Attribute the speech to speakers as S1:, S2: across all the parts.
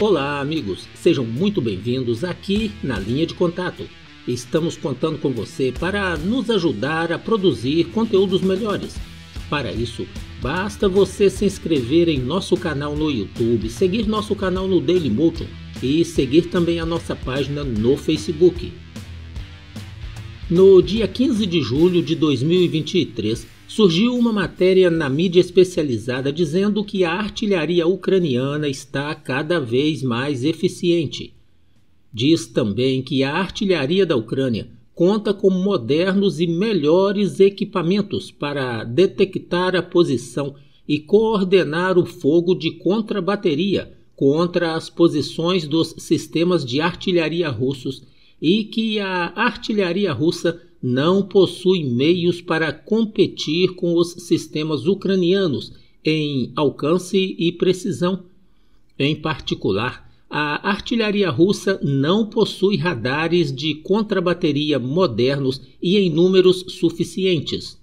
S1: Olá, amigos, sejam muito bem-vindos aqui na Linha de Contato. Estamos contando com você para nos ajudar a produzir conteúdos melhores. Para isso, basta você se inscrever em nosso canal no YouTube, seguir nosso canal no Dailymotion e seguir também a nossa página no Facebook. No dia 15 de julho de 2023, surgiu uma matéria na mídia especializada dizendo que a artilharia ucraniana está cada vez mais eficiente. Diz também que a artilharia da Ucrânia conta com modernos e melhores equipamentos para detectar a posição e coordenar o fogo de contrabateria contra as posições dos sistemas de artilharia russos e que a artilharia russa não possui meios para competir com os sistemas ucranianos em alcance e precisão. Em particular, a artilharia russa não possui radares de contrabateria modernos e em números suficientes.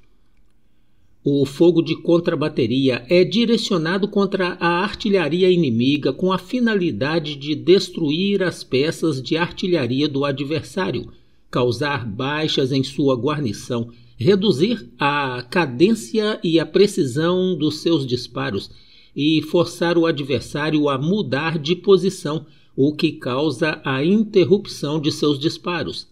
S1: O fogo de contrabateria é direcionado contra a artilharia inimiga com a finalidade de destruir as peças de artilharia do adversário, causar baixas em sua guarnição, reduzir a cadência e a precisão dos seus disparos e forçar o adversário a mudar de posição, o que causa a interrupção de seus disparos.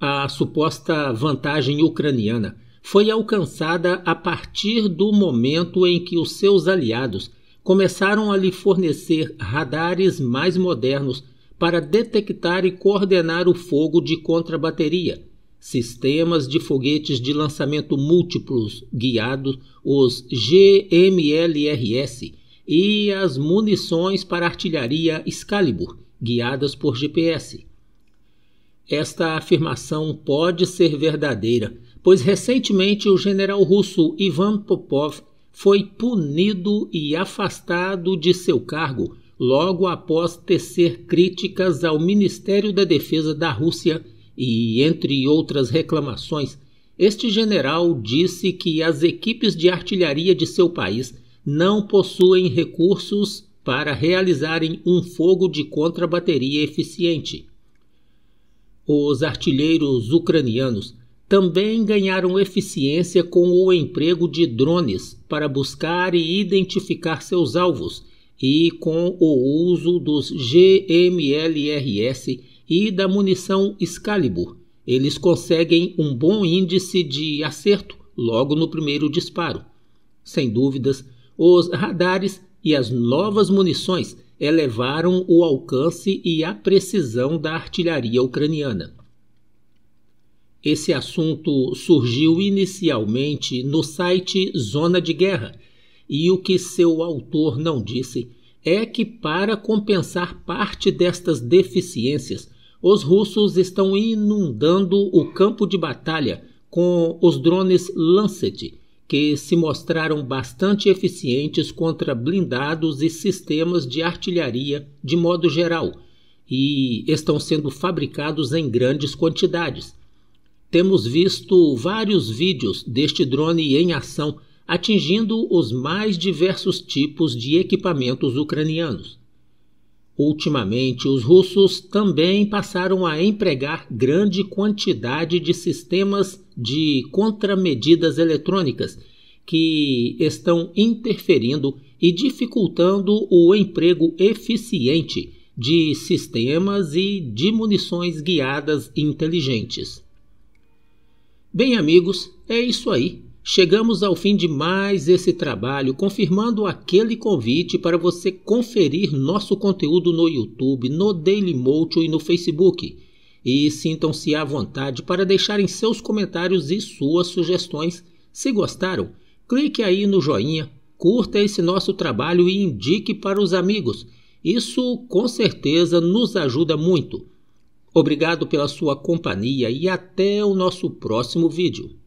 S1: A suposta vantagem ucraniana foi alcançada a partir do momento em que os seus aliados começaram a lhe fornecer radares mais modernos para detectar e coordenar o fogo de contrabateria, sistemas de foguetes de lançamento múltiplos guiados, os GMLRS, e as munições para artilharia Excalibur, guiadas por GPS. Esta afirmação pode ser verdadeira pois recentemente o general russo Ivan Popov foi punido e afastado de seu cargo logo após tecer críticas ao Ministério da Defesa da Rússia e, entre outras reclamações, este general disse que as equipes de artilharia de seu país não possuem recursos para realizarem um fogo de contrabateria eficiente. Os artilheiros ucranianos também ganharam eficiência com o emprego de drones para buscar e identificar seus alvos e com o uso dos GMLRS e da munição Excalibur. Eles conseguem um bom índice de acerto logo no primeiro disparo. Sem dúvidas, os radares e as novas munições elevaram o alcance e a precisão da artilharia ucraniana. Esse assunto surgiu inicialmente no site Zona de Guerra, e o que seu autor não disse é que, para compensar parte destas deficiências, os russos estão inundando o campo de batalha com os drones Lancet, que se mostraram bastante eficientes contra blindados e sistemas de artilharia de modo geral, e estão sendo fabricados em grandes quantidades. Temos visto vários vídeos deste drone em ação, atingindo os mais diversos tipos de equipamentos ucranianos. Ultimamente, os russos também passaram a empregar grande quantidade de sistemas de contramedidas eletrônicas que estão interferindo e dificultando o emprego eficiente de sistemas e de munições guiadas inteligentes. Bem, amigos, é isso aí. Chegamos ao fim de mais esse trabalho, confirmando aquele convite para você conferir nosso conteúdo no YouTube, no Daily Motion e no Facebook. E sintam-se à vontade para deixarem seus comentários e suas sugestões. Se gostaram, clique aí no joinha, curta esse nosso trabalho e indique para os amigos. Isso com certeza nos ajuda muito. Obrigado pela sua companhia e até o nosso próximo vídeo.